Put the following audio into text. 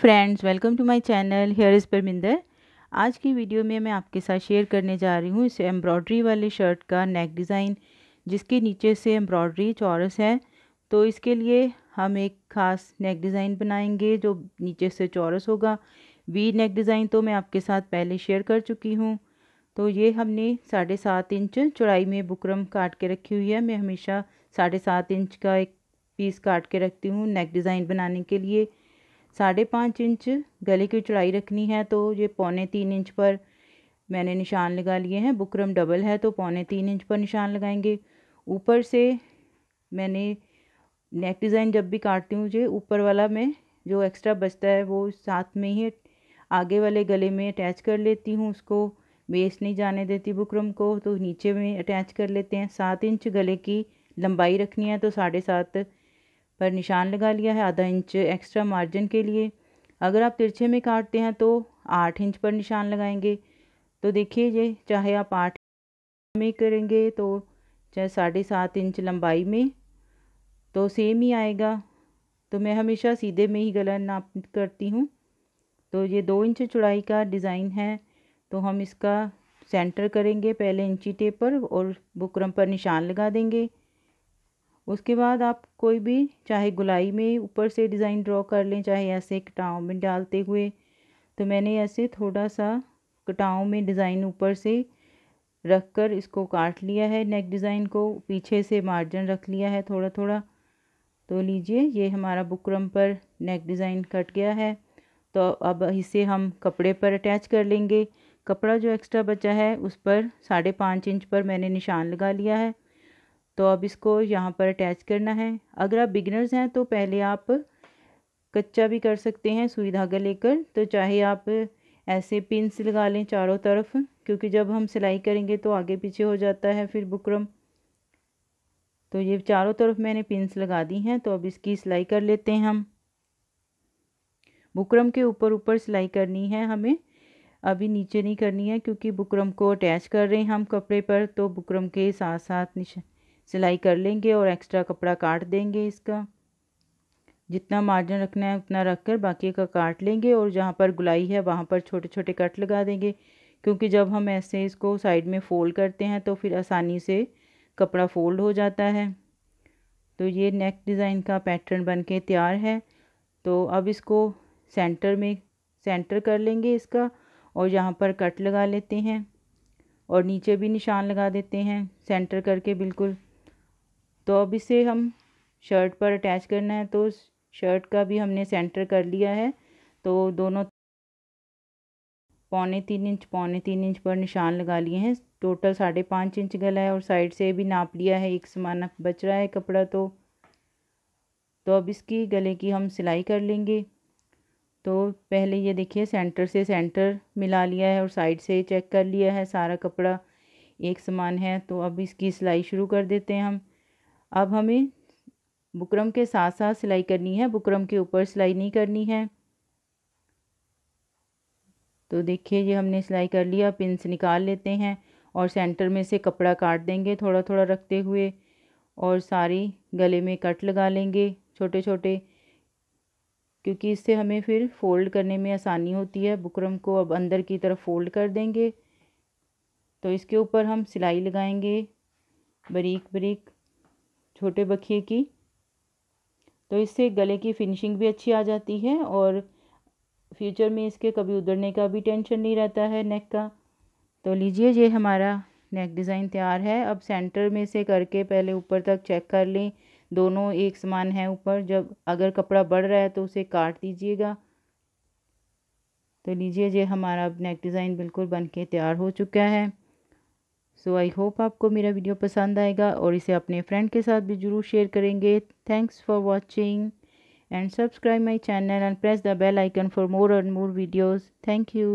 friends welcome to my channel here is Parminder आज की video में मैं आपके साथ शेयर करने जा रही हूँ इस एम्ब्रॉयडरी वाले शर्ट का नेक डिज़ाइन जिसके नीचे से एम्ब्रॉयडरी चौरस है तो इसके लिए हम एक ख़ास नेक डिज़ाइन बनाएंगे जो नीचे से चौरस होगा वी नेक डिज़ाइन तो मैं आपके साथ पहले शेयर कर चुकी हूँ तो ये हमने साढ़े सात इंच चौड़ाई में बुकरम काट के रखी हुई है मैं हमेशा साढ़े सात इंच का एक पीस काट के रखती हूँ नेक डिज़ाइन बनाने के लिए साढ़े पाँच इंच गले की चौड़ाई रखनी है तो ये पौने तीन इंच पर मैंने निशान लगा लिए हैं बुकरम डबल है तो पौने तीन इंच पर निशान लगाएंगे ऊपर से मैंने नेक डिज़ाइन जब भी काटती हूँ मुझे ऊपर वाला मैं जो एक्स्ट्रा बचता है वो साथ में ही आगे वाले गले में अटैच कर लेती हूँ उसको बेस नहीं जाने देती बुकरम को तो नीचे में अटैच कर लेते हैं सात इंच गले की लंबाई रखनी है तो साढ़े सात पर निशान लगा लिया है आधा इंच एक्स्ट्रा मार्जिन के लिए अगर आप तिरछे में काटते हैं तो आठ इंच पर निशान लगाएंगे तो देखिए ये चाहे आप आठ में करेंगे तो चाहे साढ़े सात इंच लंबाई में तो सेम ही आएगा तो मैं हमेशा सीधे में ही गला नाप करती हूँ तो ये दो इंच चौड़ाई का डिज़ाइन है तो हम इसका सेंटर करेंगे पहले इंची टेप पर और बुकरम पर निशान लगा देंगे उसके बाद आप कोई भी चाहे गुलाई में ऊपर से डिज़ाइन ड्रॉ कर लें चाहे ऐसे कटाओं में डालते हुए तो मैंने ऐसे थोड़ा सा कटाओं में डिज़ाइन ऊपर से रख कर इसको काट लिया है नेक डिज़ाइन को पीछे से मार्जिन रख लिया है थोड़ा थोड़ा तो लीजिए ये हमारा बुकरम पर नेक डिज़ाइन कट गया है तो अब इसे हम कपड़े पर अटैच कर लेंगे कपड़ा जो एक्स्ट्रा बचा है उस पर साढ़े पाँच इंच पर मैंने निशान लगा लिया है तो अब इसको यहाँ पर अटैच करना है अगर आप बिगनर्स हैं तो पहले आप कच्चा भी कर सकते हैं सुई धागा लेकर तो चाहे आप ऐसे पिंस लगा लें चारों तरफ क्योंकि जब हम सिलाई करेंगे तो आगे पीछे हो जाता है फिर बुकरम तो ये चारों तरफ मैंने पिंस लगा दी हैं तो अब इसकी सिलाई कर लेते हैं हम बुकरम के ऊपर ऊपर सिलाई करनी है हमें अभी नीचे नहीं करनी है क्योंकि बुकरम को अटैच कर रहे हैं हम कपड़े पर तो बुकरम के साथ साथ निशा सिलाई कर लेंगे और एक्स्ट्रा कपड़ा काट देंगे इसका जितना मार्जिन रखना है उतना रख कर बाकी का काट लेंगे और जहाँ पर गुलाई है वहाँ पर छोटे छोटे कट लगा देंगे क्योंकि जब हम ऐसे इसको साइड में फ़ोल्ड करते हैं तो फिर आसानी से कपड़ा फ़ोल्ड हो जाता है तो ये नेक डिज़ाइन का पैटर्न बन के तैयार है तो अब इसको सेंटर में सेंटर कर लेंगे इसका और यहाँ पर कट लगा लेते हैं और नीचे भी निशान लगा देते हैं सेंटर करके बिल्कुल तो अब इसे हम शर्ट पर अटैच करना है तो शर्ट का भी हमने सेंटर कर लिया है तो दोनों पौने तीन इंच पौने तीन इंच पर निशान लगा लिए हैं टोटल साढ़े पाँच इंच गला है और साइड से भी नाप लिया है एक समान बच रहा है कपड़ा तो तो अब इसकी गले की हम सिलाई कर लेंगे तो पहले ये देखिए सेंटर से सेंटर मिला लिया है और साइड से चेक कर लिया है सारा कपड़ा एक समान है तो अब इसकी सिलाई शुरू कर देते हैं हम अब हमें बुकरम के साथ साथ सिलाई करनी है बुकरम के ऊपर सिलाई नहीं करनी है तो देखिए ये हमने सिलाई कर लिया पिंस निकाल लेते हैं और सेंटर में से कपड़ा काट देंगे थोड़ा थोड़ा रखते हुए और सारी गले में कट लगा लेंगे छोटे छोटे क्योंकि इससे हमें फिर फोल्ड करने में आसानी होती है बुकरम को अब अंदर की तरफ फोल्ड कर देंगे तो इसके ऊपर हम सिलाई लगाएंगे बरीक बरीक छोटे बखिए की तो इससे गले की फिनिशिंग भी अच्छी आ जाती है और फ्यूचर में इसके कभी उधरने का भी टेंशन नहीं रहता है नेक का तो लीजिए ये हमारा नेक डिज़ाइन तैयार है अब सेंटर में से करके पहले ऊपर तक चेक कर लें दोनों एक समान है ऊपर जब अगर कपड़ा बढ़ रहा है तो उसे काट दीजिएगा तो लीजिए ये हमारा अब नेक डिज़ाइन बिल्कुल बन के तैयार हो चुका है सो आई होप आपको मेरा वीडियो पसंद आएगा और इसे अपने फ्रेंड के साथ भी जरूर शेयर करेंगे thanks for watching and subscribe my channel and press the bell icon for more and more videos thank you